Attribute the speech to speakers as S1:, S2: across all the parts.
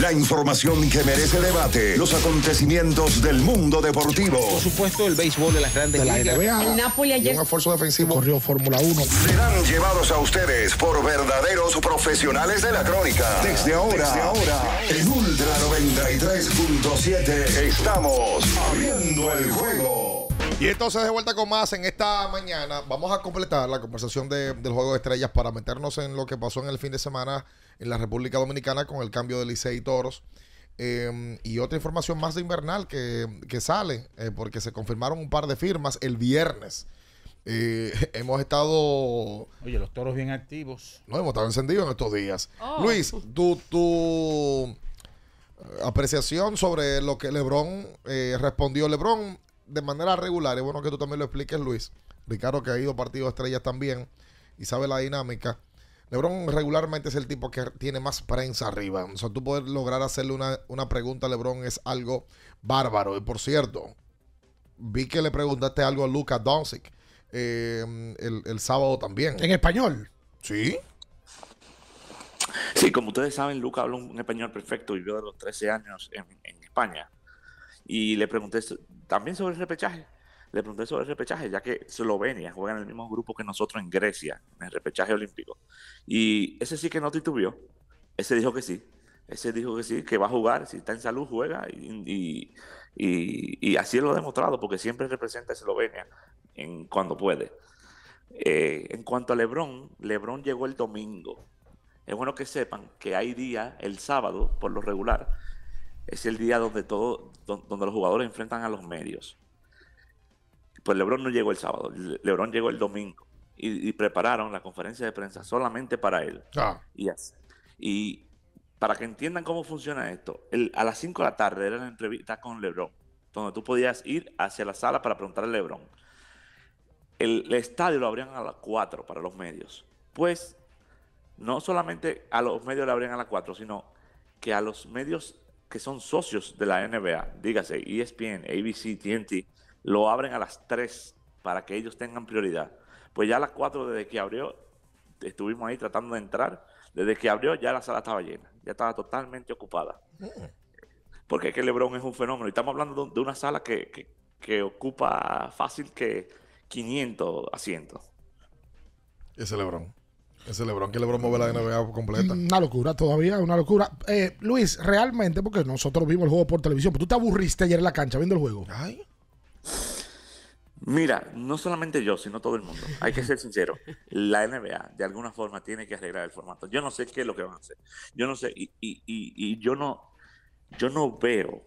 S1: La información que merece debate. Los acontecimientos del mundo deportivo. Por supuesto, el béisbol de las grandes El Napoli ayer. Un esfuerzo defensivo. Corrió Fórmula 1. Serán llevados a ustedes por verdaderos profesionales de la crónica. Desde ahora, Desde ahora en Ultra 93.7 estamos abriendo el juego. Y entonces de vuelta con más en esta mañana. Vamos a completar la conversación del Juego de Estrellas para meternos en lo que pasó en el fin de semana en la República Dominicana con el cambio de Licey y Toros. Em, y otra información más de invernal que, sale, eh, porque se confirmaron un par de firmas el viernes. Eh, hemos estado. Oye, los toros bien
S2: activos.
S1: No, hemos estado encendidos en estos días. Oh. Luis, tu, tu, eh, apreciación sobre lo que Lebron respondió. Lebron de manera regular, es bueno que tú también lo expliques, Luis. Ricardo, que ha ido partido de estrellas también y sabe la dinámica. LeBron regularmente es el tipo que tiene más prensa arriba. O sea, tú poder lograr hacerle una, pregunta a LeBron es algo bárbaro. Y por cierto, vi que le preguntaste algo a Lucas Doncic eh, el, sábado también. ¿En español?
S3: Sí. Sí, como ustedes saben, Luca habla un español perfecto, vivió de los 13 años en, en España. Y le pregunté también sobre el repechaje. Le pregunté sobre el repechaje, ya que Slovenia juega en el mismo grupo que nosotros en Grecia, en el repechaje olímpico. Y ese sí que no titubió. Ese dijo que sí. Ese dijo que sí, que va a jugar. Si está en salud, juega. Y, así lo ha demostrado, porque siempre representa a Eslovenia en, cuando puede. Eh, en cuanto a Lebron, Lebron llegó el domingo. Es bueno que sepan que hay día, el sábado, por lo regular, es el día donde, todo, donde los jugadores enfrentan a los medios. Pues Lebron no llegó el sábado, Lebron llegó el domingo y, prepararon la conferencia de prensa solamente para él. Ah. Y para que entiendan cómo funciona esto, a las 5 de la tarde era la entrevista con Lebron, donde tú podías ir hacia la sala para preguntar a Lebron. El, estadio lo abrían a las 4 para los medios. Pues no solamente a los medios le abrían a las 4, sino que a los medios que son socios de la NBA, dígase ESPN, ABC, TNT, lo abren a las 3 para que ellos tengan prioridad. Pues ya a las 4 desde que abrió, estuvimos ahí tratando de entrar, desde que abrió ya la sala estaba llena, ya estaba totalmente ocupada. Porque es que Lebron es un fenómeno y estamos hablando de una sala que, que, que ocupa fácil que 500 asientos. Ese Lebron. Ese Lebron, que
S1: Lebron mueve la NBA completa.
S2: Una locura todavía, una locura. Eh, Luis, realmente, porque nosotros vimos el juego por televisión, pero tú te aburriste ayer en la cancha viendo el juego. Ay.
S3: Mira, no solamente yo, sino todo el mundo. Hay que ser sincero. La NBA, de alguna forma, tiene que arreglar el formato. Yo no sé qué es lo que van a hacer. Yo no sé, y, yo no, yo no veo,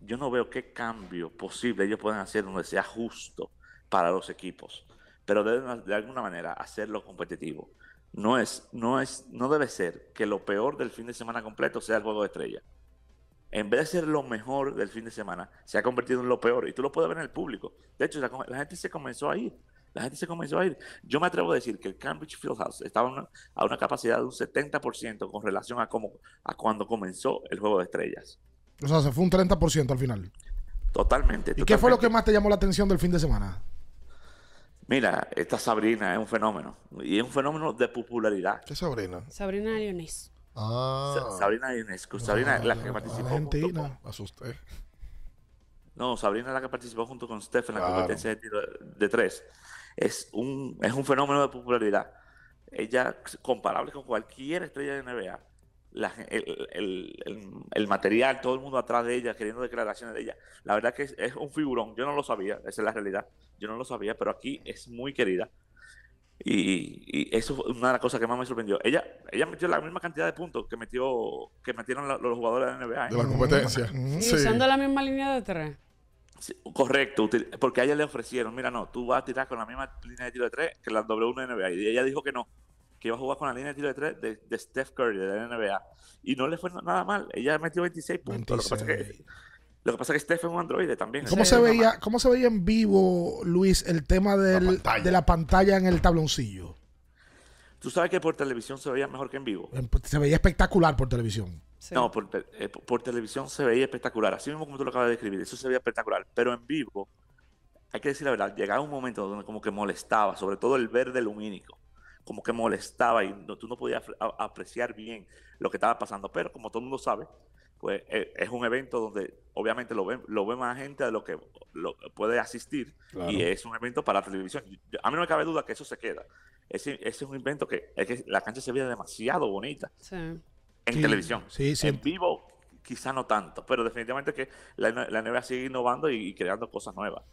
S3: yo no veo qué cambio posible ellos pueden hacer donde sea justo para los equipos. Pero deben de alguna manera, hacerlo competitivo. No es, no es, no debe ser que lo peor del fin de semana completo sea el juego de estrellas En vez de ser lo mejor del fin de semana, se ha convertido en lo peor. Y tú lo puedes ver en el público. De hecho, la, gente se comenzó a ir. La gente se comenzó a ir. Yo me atrevo a decir que el Cambridge Fieldhouse estaba a una capacidad de un 70% con relación a, cómo, a cuando comenzó el juego de estrellas.
S2: O sea, se fue un 30% al final.
S3: Totalmente. ¿Y qué fue lo que
S2: más te llamó la atención del fin de semana?
S3: Mira, esta Sabrina es un fenómeno. Y es un fenómeno de popularidad. ¿Qué Sabrina?
S2: Sabrina Leones.
S3: Ah. Sabrina Leones. Sabrina es la que ah, participó.
S1: Argentina. Con... Asusté.
S3: No, Sabrina es la que participó junto con Steph en la competencia de tiro de tres. Es un, es un fenómeno de popularidad. Ella, comparable con cualquier estrella de NBA el, material, todo el mundo atrás de ella, queriendo declaraciones de ella. La verdad que es, un figurón, yo no lo sabía, esa es la realidad, yo no lo sabía, pero aquí es muy querida. Y, eso fue una de las cosas que más me sorprendió. Ella, ella metió la misma cantidad de puntos que metió que metieron los jugadores de la NBA. ¿eh? De la competencia. Usando la misma línea de tres. correcto, porque a ella le ofrecieron, mira, no, tú vas a tirar con la misma línea de tiro de tres que la W1 de NBA. Y ella dijo que no, que iba a jugar con la línea de tiro de tres de, Steph Curry de la NBA. Y no le fue nada mal. Ella metió 26 puntos. Lo, que pasa es que, Steph es un androide también. ¿Cómo, se veía,
S2: ¿Cómo se veía en vivo, Luis, el tema de la pantalla en el tabloncillo?
S3: Tú sabes que por televisión se veía mejor que en vivo.
S2: Se veía espectacular por televisión.
S3: No, por, eh, por, televisión se veía espectacular. Así mismo como tú lo acabas de describir, eso se veía espectacular. Pero en vivo, hay que decir la verdad, llegaba un momento donde como que molestaba, sobre todo el verde lumínico como que molestaba y tú no podías apreciar bien lo que estaba pasando. Pero como todo el mundo sabe, pues eh, es un evento donde obviamente lo ve, lo ve más gente de lo que puede asistir y es un evento para la televisión. A mí no me cabe duda que eso se queda. Ese, es un evento que, la cancha se ve demasiado bonita en televisión. Sí, en vivo quizá no tanto, pero definitivamente que la, la NBA sigue innovando y creando cosas nuevas.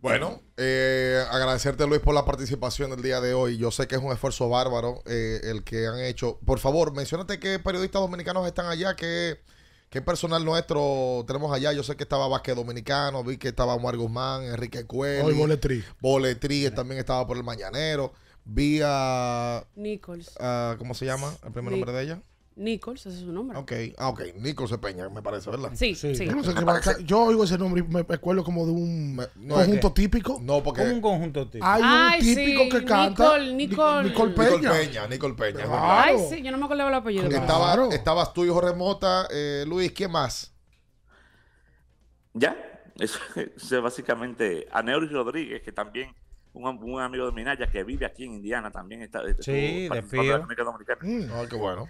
S1: Bueno, eh, agradecerte Luis por la participación del día de hoy. Yo sé que es un esfuerzo bárbaro eh, el que han hecho. Por favor, mencionate qué periodistas dominicanos están allá, qué, qué personal nuestro tenemos allá. Yo sé que estaba Vázquez Dominicano, vi que estaba Omar Guzmán, Enrique Cuello. Hoy Boletri. Boletri también estaba por el Mañanero. Vi a... Nichols. ¿Cómo se llama el primer nombre de ella?
S3: Nichols, ese es su nombre.
S1: Ok, ah, ok, Nichols Peña, me parece, ¿verdad? Sí, sí.
S2: Yo, oigo ese nombre y me acuerdo como de un conjunto típico. No, porque. Como un conjunto típico. Hay un típico que canta. Nicole,
S1: Peña.
S3: Nicole Peña, Ay, sí,
S1: yo no me acuerdo el apellido. Estaba, Estabas tú, hijo remota, eh, Luis, ¿quién más?
S3: Ya, eso es básicamente. A Rodríguez, que también un, un amigo de Minaya que vive aquí en Indiana, también está. Eh, sí, de la América Dominicana. Mm. Ay, qué bueno.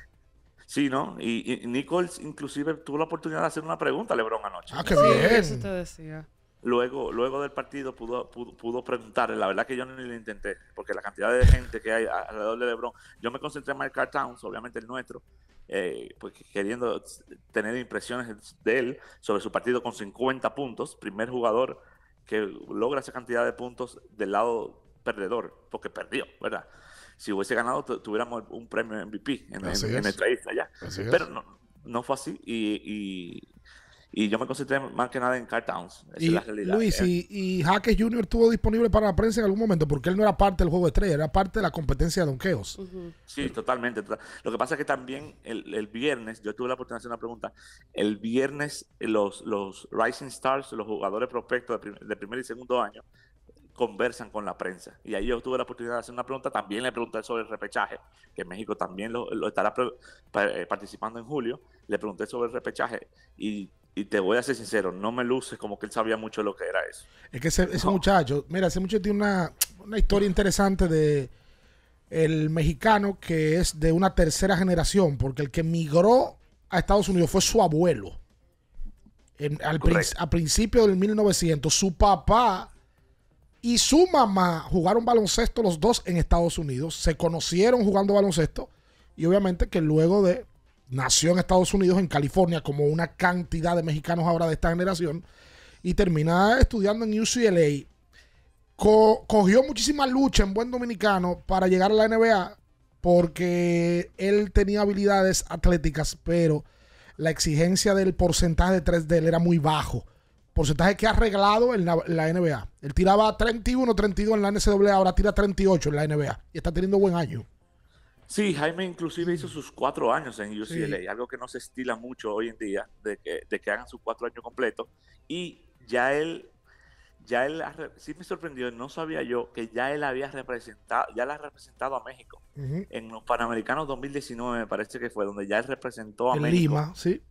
S3: Sí, ¿no? Y, Nichols inclusive tuvo la oportunidad de hacer una pregunta a LeBron anoche. Ah, qué bien. Eso te decía. Luego, luego del partido pudo, pudo, preguntarle, la verdad que yo ni le intenté, porque la cantidad de gente que hay alrededor de LeBron, yo me concentré en Mark Towns, obviamente el nuestro, eh, pues queriendo tener impresiones de él sobre su partido con 50 puntos, primer jugador que logra esa cantidad de puntos del lado perdedor, porque perdió, ¿verdad? si hubiese ganado, tuviéramos un premio MVP en, el en Pero no, no fue así y, y, yo me concentré más que nada en Cartowns Esa y, es la realidad. Luis,
S2: y, Jr. estuvo disponible para la prensa en algún momento porque él no era parte del juego de era parte de la competencia de donkeos.
S3: Sí, totalmente. Lo que pasa es que también el, viernes, yo tuve la oportunidad de hacer una pregunta, el viernes los, los Rising Stars, los jugadores prospectos de primer y segundo año, conversan con la prensa. Y ahí yo tuve la oportunidad de hacer una pregunta, también le pregunté sobre el repechaje, que México también lo, estará eh, participando en julio, le pregunté sobre el repechaje y, te voy a ser sincero, no me luces como que él sabía mucho de lo que era eso.
S2: Es que ese, muchacho, mira, ese muchacho tiene una, una historia interesante de el mexicano que es de una tercera generación, porque el que migró a Estados Unidos fue su abuelo. al a principios del 1900, su papá y su mamá jugaron baloncesto los dos en Estados Unidos, se conocieron jugando baloncesto y obviamente que luego de nació en Estados Unidos, en California, como una cantidad de mexicanos ahora de esta generación, y termina estudiando en UCLA. cogió muchísima lucha en buen dominicano para llegar a la NBA porque él tenía habilidades atléticas, pero la exigencia del porcentaje de 3 de él era muy bajo porcentaje que ha arreglado en la, NBA. Él tiraba 31, 32 en la NCAA, ahora tira 38 en la NBA y está teniendo buen año.
S3: Sí, Jaime inclusive hizo sus cuatro años en UCLA, algo que no se estila mucho hoy en día, de que, hagan sus cuatro años completos. Y ya él, ya él, sí me sorprendió, no sabía yo que ya él había representado, ya la ha representado a México. En los Panamericanos 2019 me parece que fue, donde ya él representó a en Lima, sí.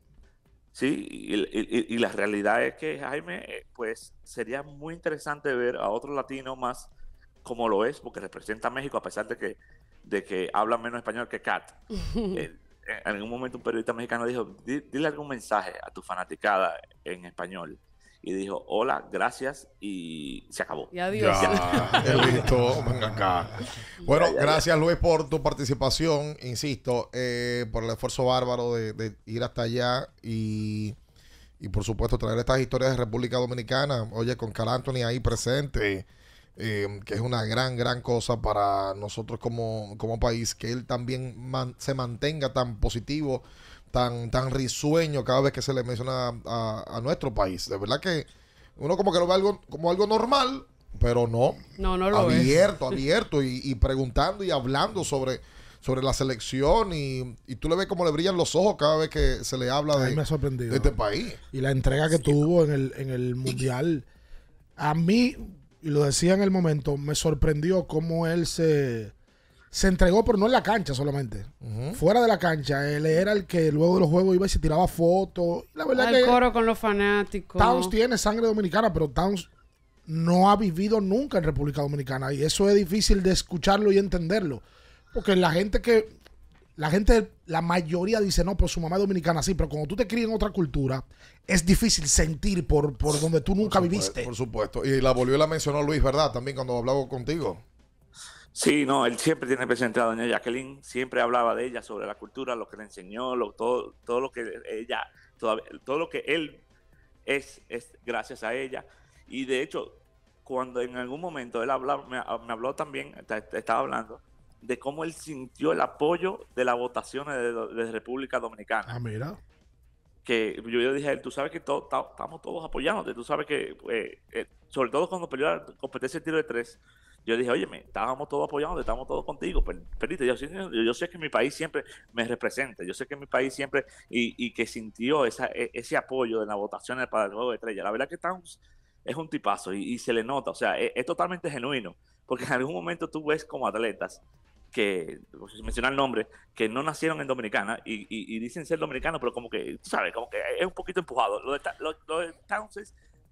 S3: Sí, y, y, la realidad es que Jaime, eh, pues sería muy interesante ver a otro latino más como lo es, porque representa a México a pesar de que, de que habla menos español que Kat. Eh, en algún momento un periodista mexicano dijo, dile algún mensaje a tu fanaticada en español y dijo, hola, gracias, y se acabó. Y adiós. Ya,
S1: Bueno, gracias Luis por tu participación, insisto, eh, por el esfuerzo bárbaro de, ir hasta allá y, por supuesto traer estas historias de República Dominicana, oye, con Carl Anthony ahí presente. Em, que es una gran, gran cosa para nosotros como, país, que él también se mantenga tan positivo tan, tan risueño cada vez que se le menciona a, nuestro país. De verdad que uno como que lo ve algo, como algo normal, pero no. No, no lo Abierto, abierto y, y, preguntando y hablando sobre, sobre la selección y, y, tú le ves cómo le brillan los ojos cada vez que se le habla de,
S2: este país. Y la entrega que tuvo en el, en el Mundial, a mí, y lo decía en el momento, me sorprendió cómo él se, se entregó, pero no en la cancha solamente. Fuera de la cancha, él era el que luego de los juegos iba y se tiraba fotos. La verdad coro
S3: con los fanáticos. Towns
S2: tiene sangre dominicana, pero Towns no ha vivido nunca en República Dominicana y eso es difícil de escucharlo y entenderlo. Porque la gente que la gente, la mayoría dice, no, pero su mamá es dominicana, sí, pero cuando tú te crías en otra cultura, es difícil sentir por, por donde tú nunca viviste.
S1: Por supuesto, y la volvió la mencionó Luis, ¿verdad? También cuando hablaba contigo.
S3: Sí, no, él siempre tiene presente a doña Jacqueline, siempre hablaba de ella, sobre la cultura, lo que le enseñó, todo, todo lo que ella, todo, lo que él es, es gracias a ella. Y de hecho, cuando en algún momento él me, habló también, estaba hablando, de cómo él sintió el apoyo de las votaciones de, República Dominicana. Ah, mira. Que yo, dije, tú sabes que estamos todos apoyándote, tú sabes que eh, eh, sobre todo cuando peleó la competencia tiro de tres, yo dije, oye, estábamos todos apoyando, estamos todos contigo, perdiste. Yo, yo, sé que mi país siempre me representa, yo sé que mi país siempre, y, y que sintió esa, e, ese apoyo de las votaciones para el juego de estrella. La verdad que Towns es un tipazo y, se le nota, o sea, e, es, totalmente genuino, porque en algún momento tú ves como atletas que, pues, si el nombre, que no nacieron en Dominicana y, dicen ser dominicanos, pero como que, sabes, como que es un poquito empujado. Lo de, Towns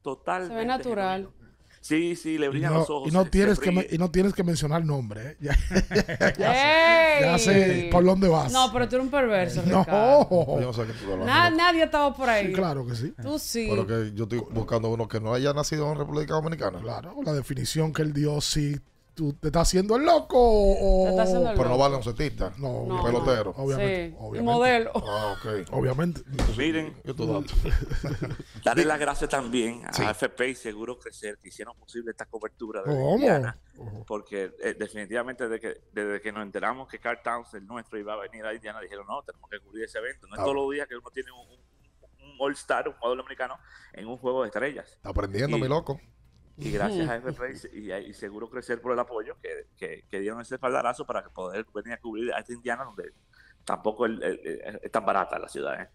S3: Totalmente. Se ve natural. Sí, sí, le brillan los ojos. Y no, tienes que
S2: y no tienes que mencionar nombre. ¿eh?
S3: Ya, sé, por dónde vas. No, pero tú eres un perverso. no, nadie estaba por ahí. Sí, claro
S2: que
S1: sí.
S3: Tú sí. Pero
S1: que yo estoy buscando uno que no haya nacido en República Dominicana.
S2: Claro, la definición que él dio sí tú te estás haciendo el loco o, pero no
S1: baloncetista no, no pelotero no. obviamente, sí. obviamente. modelo
S3: ah ok obviamente miren darles darle las gracias también a FP y Seguro Crecer que hicieron posible esta cobertura de Indiana porque eh, definitivamente desde que, desde que nos enteramos que Carl Towns el nuestro iba a venir a Indiana dijeron no tenemos que cubrir ese evento no es todos los días que uno tiene un, All-Star, un jugador americano, en un juego de estrellas. Está aprendiendo, mi
S1: loco y gracias a
S3: FP y, y, Seguro Crecer por el apoyo que, que, dieron ese faldarazo para poder venir a cubrir a esta Indiana, donde tampoco es tan barata la ciudad. ¿eh?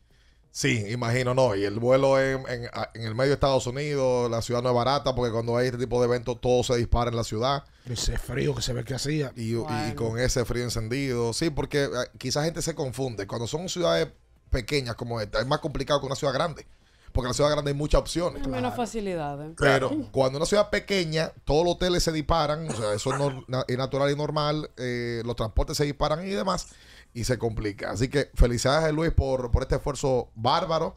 S3: Sí,
S1: imagino, no. Y el vuelo en, en, el medio de Estados Unidos, la ciudad no es barata, porque cuando hay este tipo de eventos todo se dispara en la ciudad. Ese frío que se ve que hacía. Y, con ese frío encendido. Sí, porque eh, quizás gente se confunde. Cuando son ciudades pequeñas como esta, es más complicado que una ciudad grande porque en la ciudad grande hay muchas opciones.
S3: Claro. Menos facilidades. Pero
S1: cuando una ciudad pequeña, todos los hoteles se disparan, o sea, eso es natural y normal, eh, los transportes se disparan y demás, y se complica. Así que felicidades, Luis, por, por este esfuerzo bárbaro.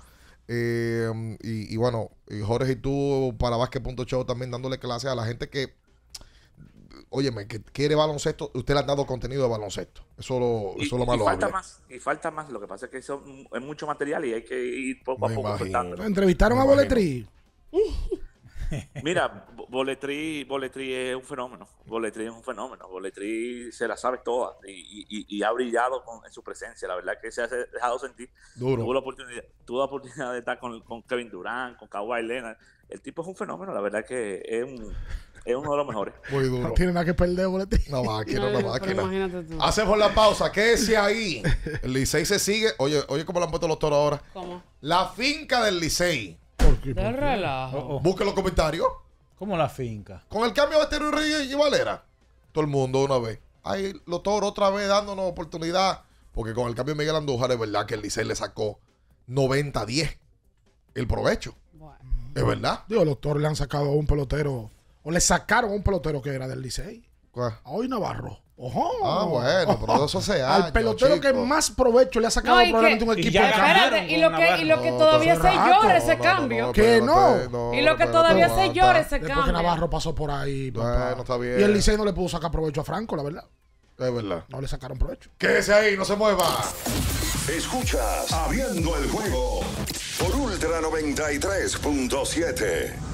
S1: Eh, y, bueno, y Jorge y tú para Vasque.cho también dándole clase a la gente que óyeme, que quiere baloncesto, usted le ha dado contenido de baloncesto. Eso lo, y, malo. Y falta más,
S3: y falta más. Lo que pasa es que es mucho material y hay que ir poco a poco
S2: ¿Entrevistaron a Boletri?
S3: Mira, Boletri, es un fenómeno. Boletri es un fenómeno. Boletri se la sabe toda y, ha brillado en su presencia. La verdad que se ha dejado sentir. Duro. Tuvo la oportunidad, tuvo la oportunidad de estar con, Kevin Durán, con Kawhi Lena. El tipo es un fenómeno. La verdad que es un es uno de los mejores.
S2: Muy duro. No tiene nada que perder, boletín. No máquina, no, no máquina. Hacemos la pausa. ¿Qué es ahí.
S1: El Licey se sigue. Oye, oye cómo lo han puesto los toros ahora. ¿Cómo? La finca del Licey. ¿Por relajo. Oh, oh. los comentarios. ¿Cómo la finca? Con el cambio de Estero Ríos y Valera. Todo el mundo una vez. Ahí los toros otra vez dándonos oportunidad. Porque con el cambio de Miguel Andújar es verdad que el Licey le sacó 90-10 el provecho.
S2: Es verdad. Dios, los toros le han sacado a un pelotero o le sacaron a un pelotero que era del Licey. ¿Cuál? Navarro. Ojo. Ah, bueno, pero eso se hace. Al pelotero que más provecho le ha sacado probablemente un equipo. Y, ya espérate, y, lo que, y lo que todavía se llora ese cambio. que no. y lo que todavía se llora ese cambio. Porque Navarro pasó por ahí. Bueno, está bien. Y el Licey no le pudo sacar provecho a Franco, la verdad. Es verdad. No le sacaron provecho.
S1: Quédese ahí, no se mueva. Escuchas habiendo el Juego por Ultra 93.7.